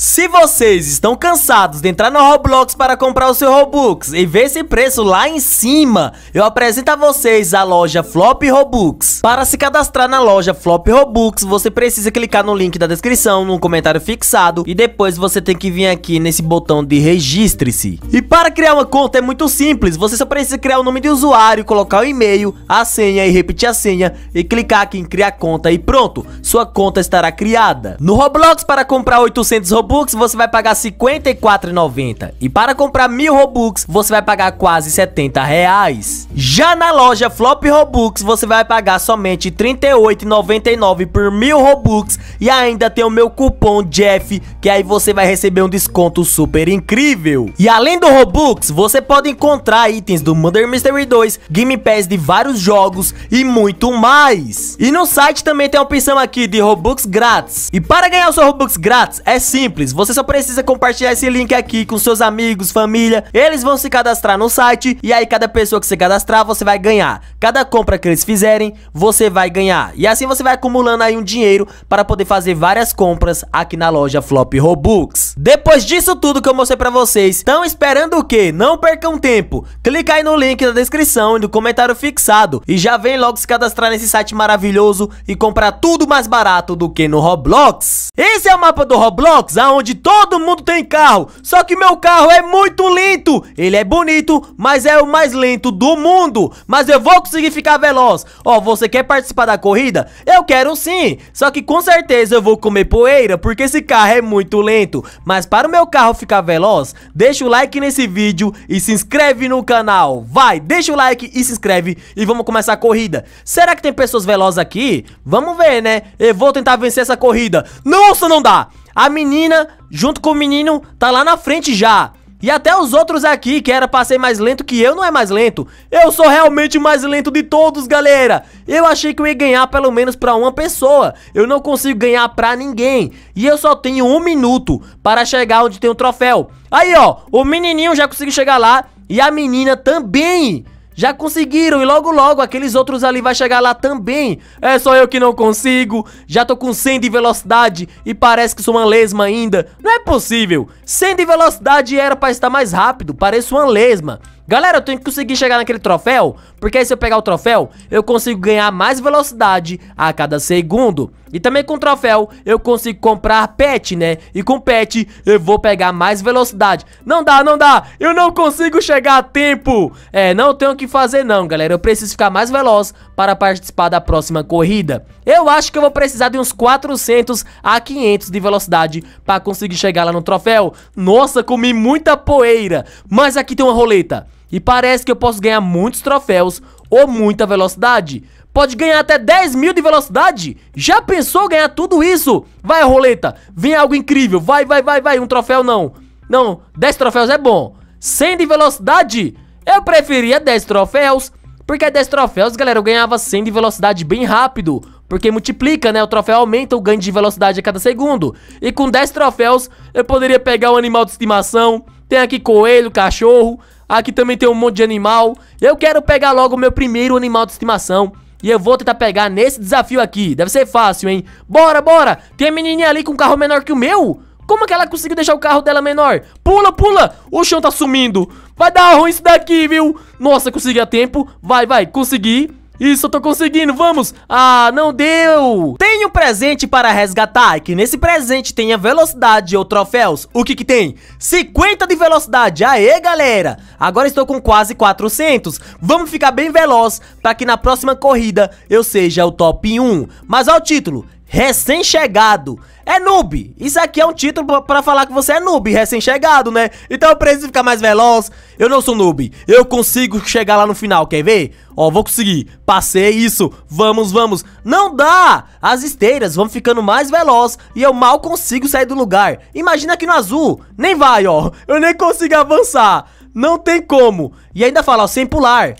Se vocês estão cansados de entrar no Roblox para comprar o seu Robux e ver esse preço lá em cima, eu apresento a vocês a loja Flop Robux. Para se cadastrar na loja Flop Robux, você precisa clicar no link da descrição, no comentário fixado e depois você tem que vir aqui nesse botão de registre-se. E para criar uma conta é muito simples, você só precisa criar o nome de usuário, colocar o e-mail, a senha e repetir a senha e clicar aqui em criar conta e pronto, sua conta estará criada. No Roblox para comprar 800 Robux Robux você vai pagar R$ 54,90 e para comprar mil Robux você vai pagar quase R$ 70 reais. Já na loja Flop Robux você vai pagar somente R$ 38,99 por mil Robux e ainda tem o meu cupom Jeff que aí você vai receber um desconto super incrível. E além do Robux você pode encontrar itens do Mother Mystery 2, Pass de vários jogos e muito mais. E no site também tem a opção aqui de Robux grátis. E para ganhar o seu Robux grátis é simples simples, você só precisa compartilhar esse link aqui com seus amigos, família, eles vão se cadastrar no site e aí cada pessoa que se cadastrar você vai ganhar. Cada compra que eles fizerem, você vai ganhar. E assim você vai acumulando aí um dinheiro para poder fazer várias compras aqui na loja Flop Robux. Depois disso tudo que eu mostrei para vocês, estão esperando o quê? Não percam tempo. Clica aí no link da descrição e no comentário fixado e já vem logo se cadastrar nesse site maravilhoso e comprar tudo mais barato do que no Roblox. Esse é o mapa do Roblox, a onde todo mundo tem carro. Só que meu carro é muito lento. Ele é bonito, mas é o mais lento do mundo. Mas eu vou conseguir ficar veloz. Ó, oh, você quer participar da corrida? Eu quero sim. Só que com certeza eu vou comer poeira, porque esse carro é muito lento. Mas para o meu carro ficar veloz, deixa o like nesse vídeo e se inscreve no canal. Vai, deixa o like e se inscreve e vamos começar a corrida. Será que tem pessoas velozes aqui? Vamos ver, né? Eu vou tentar vencer essa corrida. Nossa, não dá! a menina, junto com o menino, tá lá na frente já. E até os outros aqui, que era pra ser mais lento que eu, não é mais lento. Eu sou realmente mais lento de todos, galera. Eu achei que eu ia ganhar pelo menos pra uma pessoa. Eu não consigo ganhar pra ninguém. E eu só tenho um minuto para chegar onde tem o um troféu. Aí, ó, o menininho já conseguiu chegar lá e a menina também. Já conseguiram e logo logo aqueles outros ali vai chegar lá também. É só eu que não consigo. Já tô com 100 de velocidade e parece que sou uma lesma ainda. Não é possível. 100 de velocidade era pra estar mais rápido, pareço uma lesma. Galera, eu tenho que conseguir chegar naquele troféu, porque aí se eu pegar o troféu, eu consigo ganhar mais velocidade a cada segundo. E também com o troféu, eu consigo comprar pet, né? E com pet, eu vou pegar mais velocidade. Não dá, não dá! Eu não consigo chegar a tempo! É, não tenho o que fazer não, galera. Eu preciso ficar mais veloz para participar da próxima corrida. Eu acho que eu vou precisar de uns 400 a 500 de velocidade para conseguir chegar lá no troféu. Nossa, comi muita poeira! Mas aqui tem uma roleta. E parece que eu posso ganhar muitos troféus ou muita velocidade. Pode ganhar até 10 mil de velocidade? Já pensou ganhar tudo isso? Vai, roleta, vem algo incrível. Vai, vai, vai, vai, um troféu não. Não, 10 troféus é bom. 100 de velocidade? Eu preferia 10 troféus. Porque 10 troféus, galera, eu ganhava 100 de velocidade bem rápido. Porque multiplica, né? O troféu aumenta o ganho de velocidade a cada segundo. E com 10 troféus, eu poderia pegar um animal de estimação. Tem aqui coelho, cachorro. Aqui também tem um monte de animal. Eu quero pegar logo o meu primeiro animal de estimação. E eu vou tentar pegar nesse desafio aqui. Deve ser fácil, hein? Bora, bora! Tem a menininha ali com um carro menor que o meu? Como é que ela conseguiu deixar o carro dela menor? Pula, pula! O chão tá sumindo. Vai dar ruim isso daqui, viu? Nossa, consegui a tempo. Vai, vai, consegui. Isso, eu tô conseguindo, vamos! Ah, não deu! Tem um presente para resgatar, que nesse presente tem a velocidade ou troféus. O que que tem? 50 de velocidade, aê galera! Agora estou com quase 400. Vamos ficar bem veloz, para que na próxima corrida eu seja o top 1. Mas olha o título, recém-chegado. É noob. Isso aqui é um título para falar que você é noob, recém-chegado, né? Então eu preciso ficar mais veloz. Eu não sou noob. Eu consigo chegar lá no final, quer ver? Ó, vou conseguir. Passei isso. Vamos, vamos. Não dá! As esteiras vão ficando mais veloz e eu mal consigo sair do lugar. Imagina aqui no azul. Nem vai, ó. Eu nem consigo avançar. Não tem como. E ainda fala, ó, sem pular.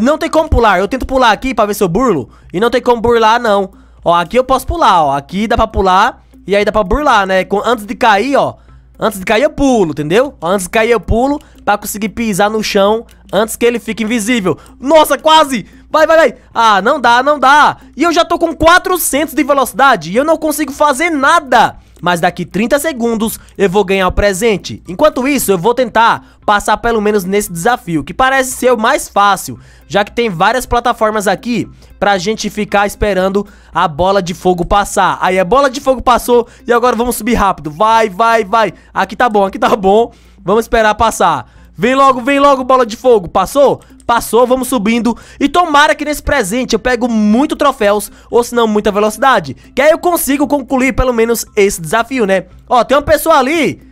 Não tem como pular. Eu tento pular aqui para ver se eu burlo. E não tem como burlar, não. Ó, aqui eu posso pular, ó. Aqui dá pra pular e aí dá pra burlar, né? Antes de cair, ó. Antes de cair eu pulo, entendeu? Antes de cair eu pulo pra conseguir pisar no chão antes que ele fique invisível. Nossa, quase! Vai, vai, vai! Ah, não dá, não dá! E eu já tô com 400 de velocidade e eu não consigo fazer nada! mas daqui 30 segundos eu vou ganhar o presente. Enquanto isso, eu vou tentar passar pelo menos nesse desafio, que parece ser o mais fácil, já que tem várias plataformas aqui pra gente ficar esperando a bola de fogo passar. Aí a bola de fogo passou e agora vamos subir rápido. Vai, vai, vai. Aqui tá bom, aqui tá bom. Vamos esperar passar. Vem logo, vem logo, bola de fogo. Passou? Passou, vamos subindo. E tomara que nesse presente eu pego muito troféus, ou se não, muita velocidade. Que aí eu consigo concluir pelo menos esse desafio, né? Ó, tem uma pessoa ali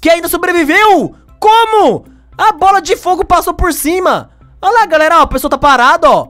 que ainda sobreviveu. Como? A bola de fogo passou por cima. Olha lá, galera, ó, a pessoa tá parada, ó.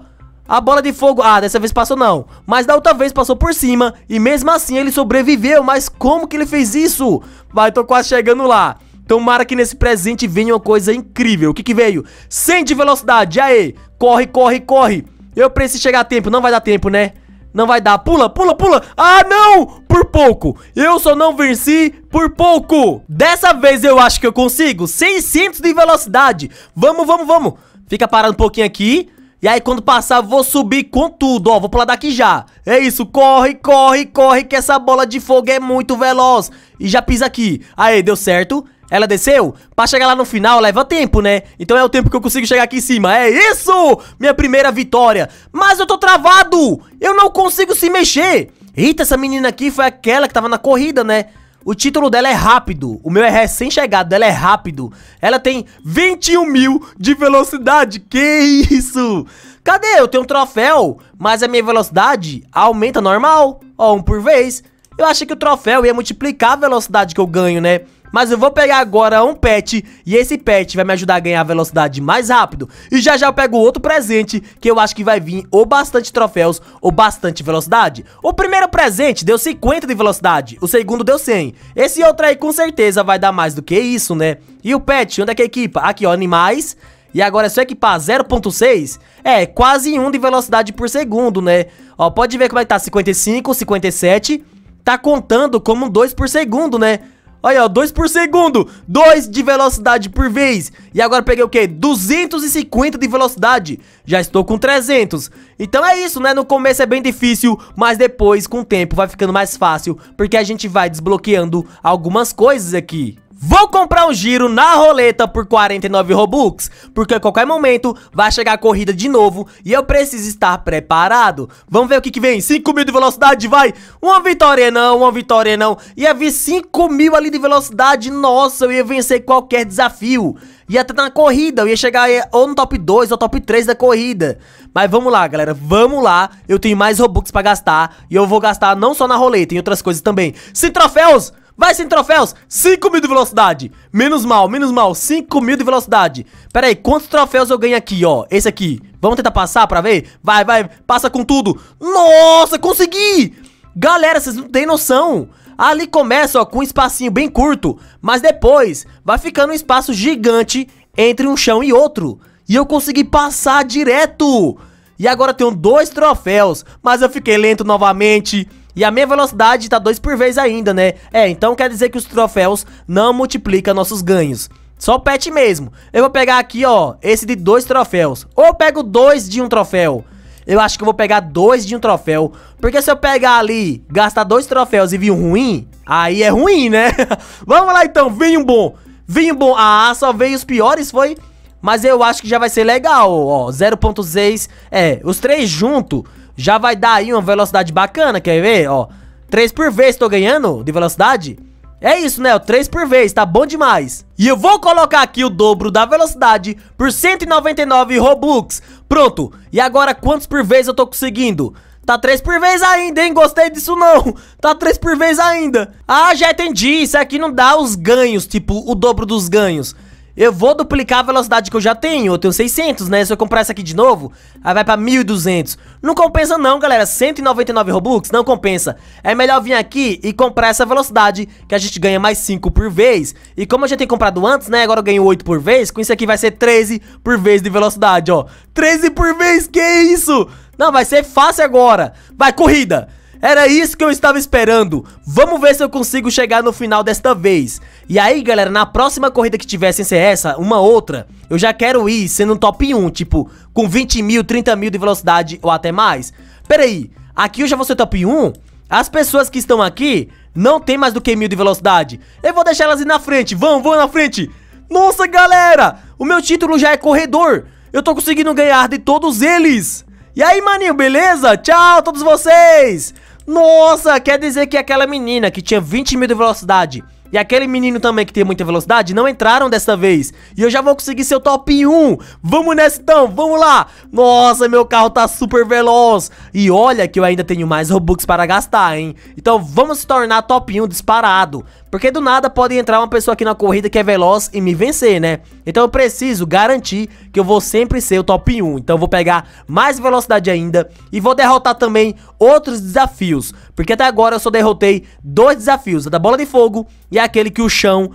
A bola de fogo, ah, dessa vez passou não Mas da outra vez passou por cima E mesmo assim ele sobreviveu, mas como que ele fez isso? Vai, tô quase chegando lá Tomara que nesse presente venha uma coisa incrível. O que que veio? 100 de velocidade, aê! Corre, corre, corre! Eu preciso chegar a tempo, não vai dar tempo, né? Não vai dar, pula, pula, pula Ah, não, por pouco Eu só não venci por pouco Dessa vez eu acho que eu consigo 600 de velocidade Vamos, vamos, vamos Fica parado um pouquinho aqui e aí quando passar vou subir com tudo, ó, vou pular daqui já É isso, corre, corre, corre que essa bola de fogo é muito veloz E já pisa aqui Aê, deu certo ela desceu? Pra chegar lá no final leva tempo, né? Então é o tempo que eu consigo chegar aqui em cima. É isso! Minha primeira vitória. Mas eu tô travado! Eu não consigo se mexer! Eita, essa menina aqui foi aquela que tava na corrida, né? O título dela é rápido. O meu é recém-chegado, Ela é rápido. Ela tem 21 mil de velocidade. Que isso? Cadê? Eu tenho um troféu, mas a minha velocidade aumenta normal. Ó, um por vez. Eu achei que o troféu ia multiplicar a velocidade que eu ganho, né? Mas eu vou pegar agora um pet e esse pet vai me ajudar a ganhar velocidade mais rápido. E já já eu pego outro presente que eu acho que vai vir ou bastante troféus ou bastante velocidade. O primeiro presente deu 50 de velocidade, o segundo deu 100. Esse outro aí com certeza vai dar mais do que isso, né? E o pet, onde é que equipa? Aqui ó, animais... E agora é só equipar 0.6 É, quase 1 de velocidade por segundo, né? Ó, pode ver como é que tá 55, 57 Tá contando como 2 por segundo, né? Aí, ó, 2 por segundo. 2 de velocidade por vez. E agora peguei o quê? 250 de velocidade. Já estou com 300. Então é isso, né? No começo é bem difícil, mas depois, com o tempo, vai ficando mais fácil. Porque a gente vai desbloqueando algumas coisas aqui. Vou comprar um giro na roleta por 49 Robux, porque a qualquer momento vai chegar a corrida de novo e eu preciso estar preparado. Vamos ver o que, que vem, 5 mil de velocidade, vai! Uma vitória não, uma vitória não, ia vir 5 mil ali de velocidade, nossa, eu ia vencer qualquer desafio. Ia estar na corrida, eu ia chegar ou no top 2 ou top 3 da corrida. Mas vamos lá, galera, vamos lá, eu tenho mais Robux pra gastar e eu vou gastar não só na roleta, em outras coisas também. Sem troféus! Vai sem troféus, 5 mil de velocidade. Menos mal, menos mal, 5 mil de velocidade. Pera aí, quantos troféus eu ganho aqui, ó? Esse aqui. Vamos tentar passar pra ver? Vai, vai, passa com tudo. Nossa, consegui! Galera, vocês não têm noção. Ali começa, ó, com um espacinho bem curto. Mas depois, vai ficando um espaço gigante entre um chão e outro. E eu consegui passar direto. E agora eu tenho dois troféus. Mas eu fiquei lento novamente. E a minha velocidade tá 2 por vez ainda, né? É, então quer dizer que os troféus não multiplicam nossos ganhos. Só o pet mesmo. Eu vou pegar aqui, ó, esse de dois troféus. Ou eu pego dois de um troféu. Eu acho que eu vou pegar dois de um troféu. Porque se eu pegar ali, gastar dois troféus e vir um ruim, aí é ruim, né? Vamos lá então, vinho bom. Vinho bom. Ah, só veio os piores, foi? Mas eu acho que já vai ser legal, ó. 0.6. É, os três juntos já vai dar aí uma velocidade bacana, quer ver? Ó, 3 por vez tô ganhando de velocidade. É isso, né? 3 por vez, tá bom demais. E eu vou colocar aqui o dobro da velocidade por 199 Robux. Pronto. E agora quantos por vez eu tô conseguindo? Tá 3 por vez ainda, hein? Gostei disso não. Tá 3 por vez ainda. Ah, já entendi. Isso aqui não dá os ganhos, tipo, o dobro dos ganhos. Eu vou duplicar a velocidade que eu já tenho. Eu tenho 600, né? Se eu comprar essa aqui de novo, aí vai pra 1.200. Não compensa não, galera. 199 Robux não compensa. É melhor vir aqui e comprar essa velocidade, que a gente ganha mais 5 por vez. E como eu já tenho comprado antes, né? Agora eu ganho 8 por vez. Com isso aqui vai ser 13 por vez de velocidade, ó. 13 por vez, que isso? Não, vai ser fácil agora. Vai, corrida! Era isso que eu estava esperando. Vamos ver se eu consigo chegar no final desta vez. E aí, galera, na próxima corrida que tiver, sem ser essa, uma outra, eu já quero ir sendo um top 1, tipo, com 20 mil, 30 mil de velocidade ou até mais. Pera aí, aqui eu já vou ser top 1? As pessoas que estão aqui não tem mais do que mil de velocidade. Eu vou deixar elas ir na frente. Vão, vão na frente. Nossa, galera, o meu título já é corredor. Eu tô conseguindo ganhar de todos eles. E aí, maninho, beleza? Tchau, todos vocês. Nossa, quer dizer que aquela menina que tinha 20 mil de velocidade e aquele menino também que tem muita velocidade não entraram dessa vez. E eu já vou conseguir seu top 1. Vamos nessa então, vamos lá. Nossa, meu carro tá super veloz. E olha que eu ainda tenho mais Robux para gastar, hein. Então vamos se tornar top 1 disparado. Porque do nada pode entrar uma pessoa aqui na corrida que é veloz e me vencer, né? Então eu preciso garantir que eu vou sempre ser o top 1. Então eu vou pegar mais velocidade ainda e vou derrotar também outros desafios. Porque até agora eu só derrotei dois desafios, a da bola de fogo e aquele que o chão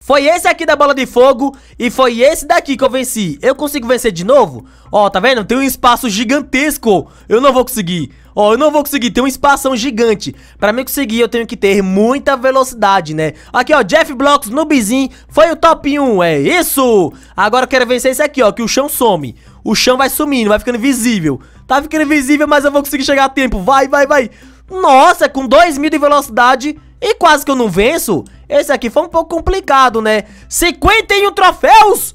foi esse aqui da bola de fogo e foi esse daqui que eu venci. Eu consigo vencer de novo? Ó, tá vendo? Tem um espaço gigantesco. Eu não vou conseguir. Ó, eu não vou conseguir ter um espação gigante. Pra mim conseguir, eu tenho que ter muita velocidade, né? Aqui, ó, Jeff Blocks no foi o top 1, é isso! Agora eu quero vencer esse aqui, ó, que o chão some. O chão vai sumindo, vai ficando invisível. Tá ficando invisível, mas eu vou conseguir chegar a tempo. Vai, vai, vai. Nossa, com 2 mil de velocidade e quase que eu não venço. Esse aqui foi um pouco complicado, né? 51 troféus?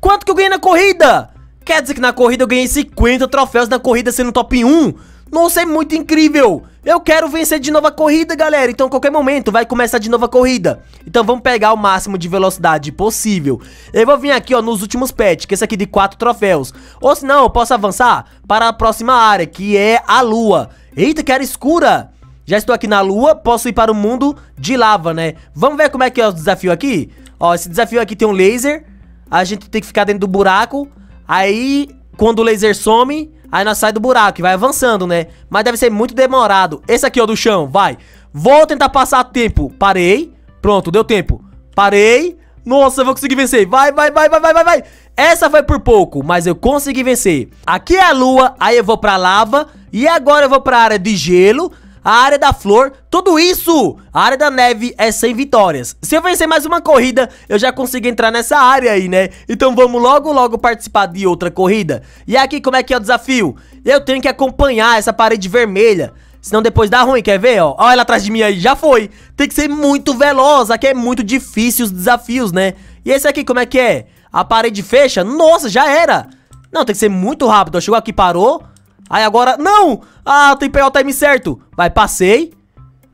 Quanto que eu ganhei na corrida? Quer dizer que na corrida eu ganhei 50 troféus na corrida sendo top 1? Nossa, é muito incrível! Eu quero vencer de novo a corrida, galera. Então, a qualquer momento, vai começar de novo a corrida. Então, vamos pegar o máximo de velocidade possível. Eu vou vir aqui, ó, nos últimos pets, que é esse aqui de quatro troféus. Ou se não, eu posso avançar para a próxima área, que é a lua. Eita, que área escura! Já estou aqui na lua, posso ir para o mundo de lava, né? Vamos ver como é que é o desafio aqui? Ó, esse desafio aqui tem um laser. A gente tem que ficar dentro do buraco. Aí, quando o laser some, Aí nós sai do buraco e vai avançando, né? Mas deve ser muito demorado. Esse aqui, ó, do chão, vai. Vou tentar passar tempo. Parei. Pronto, deu tempo. Parei. Nossa, eu vou conseguir vencer. Vai, vai, vai, vai, vai, vai, vai. Essa foi por pouco, mas eu consegui vencer. Aqui é a lua, aí eu vou pra lava. E agora eu vou pra área de gelo a área da flor, tudo isso. A área da neve é 100 vitórias. Se eu vencer mais uma corrida, eu já consigo entrar nessa área aí, né? Então vamos logo, logo participar de outra corrida. E aqui como é que é o desafio? Eu tenho que acompanhar essa parede vermelha. Senão depois dá ruim, quer ver, ó? Olha ela atrás de mim aí, já foi. Tem que ser muito veloz, aqui é muito difícil os desafios, né? E esse aqui, como é que é? A parede fecha? Nossa, já era. Não, tem que ser muito rápido. Chegou aqui, parou. Aí agora, não! Ah, tem que pegar o time certo. Vai, passei.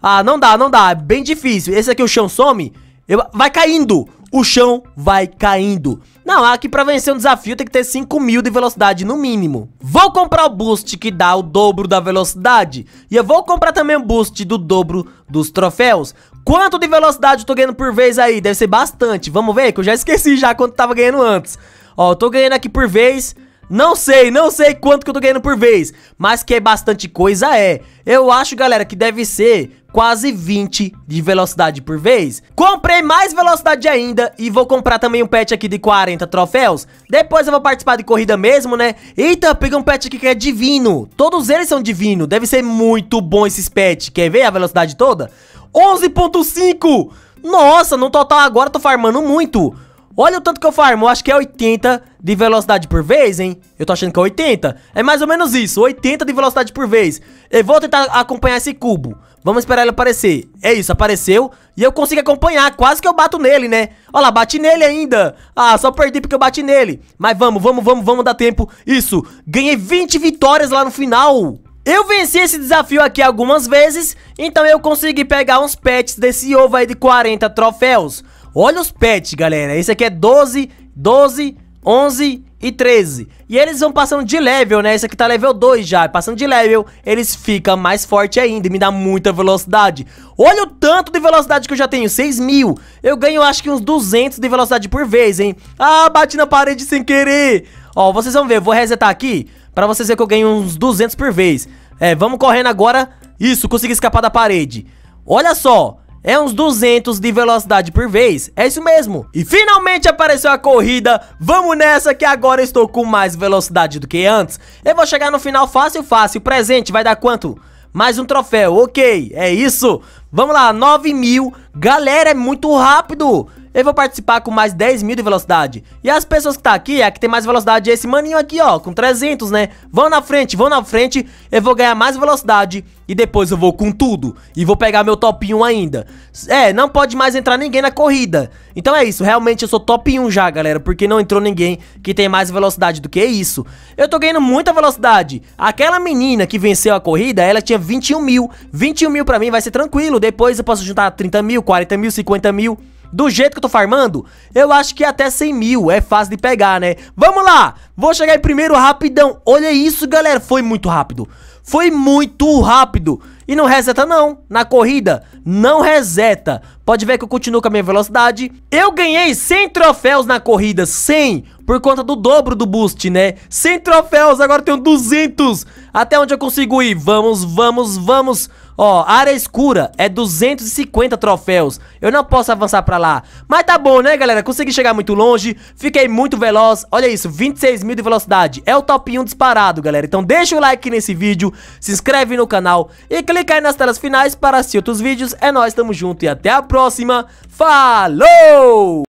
Ah, não dá, não dá. É bem difícil. Esse aqui o chão some. Eu... vai caindo. O chão vai caindo. Não, aqui pra vencer um desafio tem que ter 5 mil de velocidade no mínimo. Vou comprar o boost que dá o dobro da velocidade. E eu vou comprar também o boost do dobro dos troféus. Quanto de velocidade eu tô ganhando por vez aí? Deve ser bastante. Vamos ver, que eu já esqueci já quanto tava ganhando antes. Ó, eu tô ganhando aqui por vez... Não sei, não sei quanto que eu tô ganhando por vez, mas que é bastante coisa é. Eu acho, galera, que deve ser quase 20 de velocidade por vez. Comprei mais velocidade ainda e vou comprar também um pet aqui de 40 troféus. Depois eu vou participar de corrida mesmo, né? Eita, peguei um pet aqui que é divino. Todos eles são divino. Deve ser muito bom esses pet. Quer ver a velocidade toda? 11.5! Nossa, no total agora eu tô farmando muito. Olha o tanto que eu farmo, eu acho que é 80 de velocidade por vez, hein? Eu tô achando que é 80. É mais ou menos isso, 80 de velocidade por vez. Eu vou tentar acompanhar esse cubo. Vamos esperar ele aparecer. É isso, apareceu. E eu consigo acompanhar, quase que eu bato nele, né? Olha lá, bati nele ainda. Ah, só perdi porque eu bati nele. Mas vamos, vamos, vamos, vamos dar tempo. Isso, ganhei 20 vitórias lá no final. Eu venci esse desafio aqui algumas vezes, então eu consegui pegar uns pets desse ovo aí de 40 troféus. Olha os pets, galera. Esse aqui é 12, 12, 11 e 13. E eles vão passando de level, né? Esse aqui tá level 2 já. Passando de level, eles ficam mais forte ainda e me dá muita velocidade. Olha o tanto de velocidade que eu já tenho, 6 mil. Eu ganho acho que uns 200 de velocidade por vez, hein? Ah, bati na parede sem querer. Ó, vocês vão ver, vou resetar aqui pra vocês verem que eu ganho uns 200 por vez. É, vamos correndo agora. Isso, consegui escapar da parede. Olha só, é uns 200 de velocidade por vez, é isso mesmo. E finalmente apareceu a corrida, vamos nessa que agora estou com mais velocidade do que antes. Eu vou chegar no final fácil, fácil, presente vai dar quanto? Mais um troféu, ok, é isso. Vamos lá, 9 mil, galera é muito rápido eu vou participar com mais 10 mil de velocidade. E as pessoas que tá aqui, é a que tem mais velocidade é esse maninho aqui, ó, com 300, né? Vão na frente, vão na frente, eu vou ganhar mais velocidade e depois eu vou com tudo e vou pegar meu top 1 ainda. É, não pode mais entrar ninguém na corrida. Então é isso, realmente eu sou top 1 já, galera, porque não entrou ninguém que tem mais velocidade do que isso. Eu tô ganhando muita velocidade. Aquela menina que venceu a corrida, ela tinha 21 mil. 21 mil pra mim vai ser tranquilo, depois eu posso juntar 30 mil, 40 mil, 50 mil do jeito que eu tô farmando, eu acho que é até 100 mil é fácil de pegar, né? Vamos lá! Vou chegar em primeiro rapidão. Olha isso, galera. Foi muito rápido. Foi muito rápido. E não reseta não, na corrida, não reseta. Pode ver que eu continuo com a minha velocidade. Eu ganhei 100 troféus na corrida, 100, por conta do dobro do boost, né? 100 troféus, agora tenho 200. Até onde eu consigo ir? Vamos, vamos, vamos. Ó, área escura é 250 troféus. Eu não posso avançar pra lá. Mas tá bom, né, galera? Consegui chegar muito longe. Fiquei muito veloz. Olha isso, 26 mil de velocidade. É o top 1 disparado, galera. Então deixa o like nesse vídeo, se inscreve no canal e clica aí nas telas finais para assistir outros vídeos. É nóis, tamo junto e até a próxima. Falou!